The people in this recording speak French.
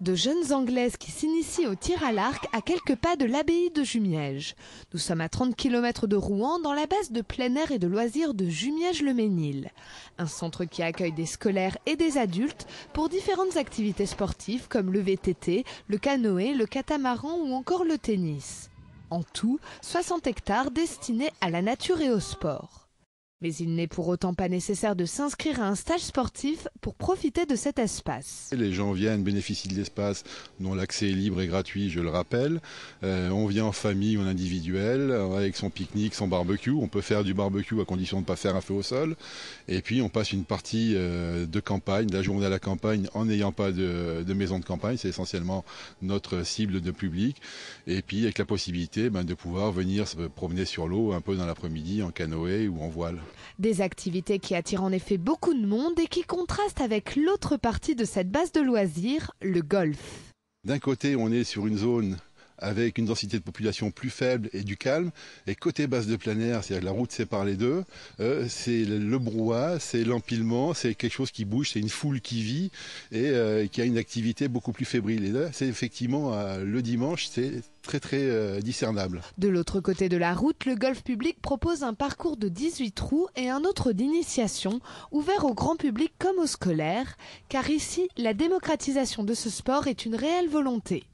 de jeunes Anglaises qui s'initient au tir à l'arc à quelques pas de l'abbaye de Jumièges. Nous sommes à 30 km de Rouen, dans la base de plein air et de loisirs de Jumièges-le-Ménil. Un centre qui accueille des scolaires et des adultes pour différentes activités sportives comme le VTT, le canoë, le catamaran ou encore le tennis. En tout, 60 hectares destinés à la nature et au sport. Mais il n'est pour autant pas nécessaire de s'inscrire à un stage sportif pour profiter de cet espace. Les gens viennent, bénéficient de l'espace dont l'accès est libre et gratuit, je le rappelle. Euh, on vient en famille, en individuel, avec son pique-nique, son barbecue. On peut faire du barbecue à condition de ne pas faire un feu au sol. Et puis on passe une partie euh, de campagne, la journée à la campagne, en n'ayant pas de, maison de campagne. C'est essentiellement notre cible de public. Et puis avec la possibilité ben, de pouvoir venir se promener sur l'eau un peu dans l'après-midi en canoë ou en voile. Des activités qui attirent en effet beaucoup de monde et qui contrastent avec l'autre partie de cette base de loisirs, le golf. D'un côté, on est sur une zone avec une densité de population plus faible et du calme. Et côté basse de plein c'est-à-dire la route sépare les deux, euh, c'est le brouhaha, c'est l'empilement, c'est quelque chose qui bouge, c'est une foule qui vit et euh, qui a une activité beaucoup plus fébrile. Et là, c'est effectivement euh, le dimanche, c'est très très discernable. De l'autre côté de la route, le golf public propose un parcours de 18 trous et un autre d'initiation, ouvert au grand public comme aux scolaires, car ici, la démocratisation de ce sport est une réelle volonté.